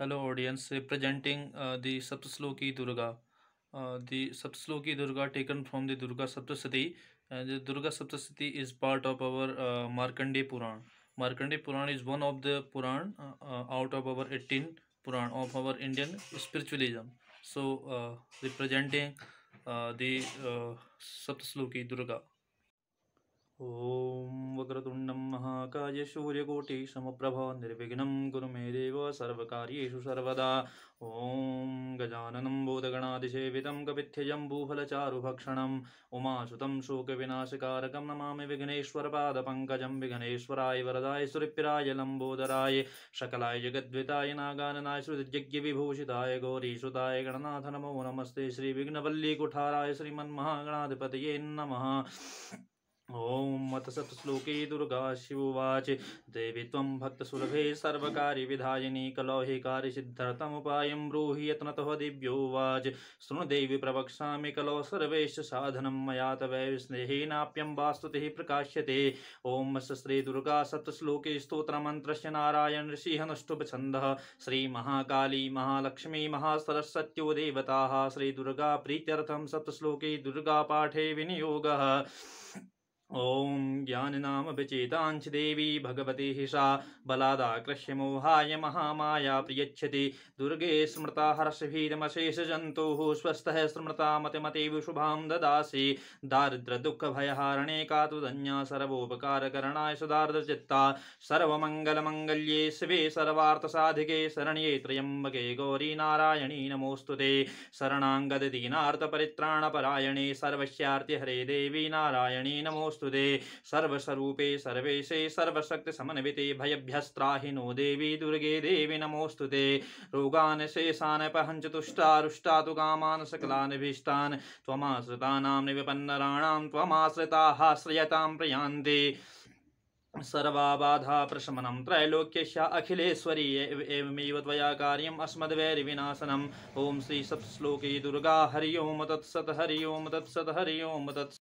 hello audience representing the Saptashloki Durga the Saptashloki Durga taken from the Durga Saptashati Durga Saptashati is part of our Markandeya Purana Markandeya Purana is one of the Purana out of our eighteen Purana of our Indian spiritualism so representing the Saptashloki Durga ओम वक्रतुंडम महाकाय प्रभा निर्विघ्न कुरु मे देव सर्वकार्येषु सर्वदा भक्षण उमाशुत शोक विनाशकारक नमा शोकविनाशकारकं पाद पंकज विघ्नेश्वराय वरदाय सुरिप्राय लंबोदराय शकलाय जगद्विताय नागाननाय विभूषिताय गौरीसुताय गणनाथ नमो नमस्ते श्री विघ्नवल्लीकुठाराय श्रीमन्महागणाधिपतये नमः ॐ शतश्लोके दुर्गा शिवोवाच देवि त्वं भक्तसुलभे सर्वकारिविधायिनि कलौहिकारिसिद्धार्थमुपायं ब्रूहि यत्नतः दिव्योवाच शृणु देवि प्रवक्ष्यामि कलौ सर्वेश्च साधनं मया तवैव स्नेहेनाप्यं वास्तुति स्तुतिः प्रकाश्यते ॐ श्री दुर्गा सप्तश्लोके स्तोत्रमन्त्रस्य नारायण ऋषिहनुष्टुपछन्दः श्रीमहाकाली महालक्ष्मी महासरस्वत्यो देवताः श्रीदुर्गाप्रीत्यर्थं सप्तश्लोके दुर्गापाठे विनियोगः ॐ ज्ञानिनामभिचेतांश्चिदेवी भगवती हि सा बलादाकृष्य मोहाय महामाया प्रियच्छति दुर्गे स्मृता हर्षभीरमशेषजन्तुः स्वस्थः स्मृता मतिमतीव शुभां ददासि दारिद्र्यदुःखभयहारणे का त्वदन्या सर्वोपकारकरणाय सुदार्दचित्ता सर्वमङ्गलमङ्गल्ये शिवे सर्वार्थसाधिके शरण्ये त्र्यम्बके गौरी नारायणी नमोऽस्तु ते शरणाङ्गददीनार्थपरित्राणपरायणे हरे देवी नारायणी नमोऽस्तु नमोऽस्तुते सर्वस्वरूपे सर्वेशे सर्वशक्ति सर्वशक्तिसमन्विते भयभ्यस्त्राहि नो देवी दुर्गे देवी नमोस्तु ते रोगान् शेषान् पहञ्च तुष्टारुष्टा तु सकलान भीष्टान त्वमाश्रितानां निविपन्नराणां त्वमाश्रिता श्रयतां प्रयान्ति सर्वाबाधा प्रशमनं त्रैलोक्य अखिलेश्वरी एवमेव त्वया कार्यम कार्यम् विनाशनम ओम श्री सप्श्लोकी दुर्गा हरि ओं तत्सत् हरि ओं तत्सत् हरि ओं तत्सत्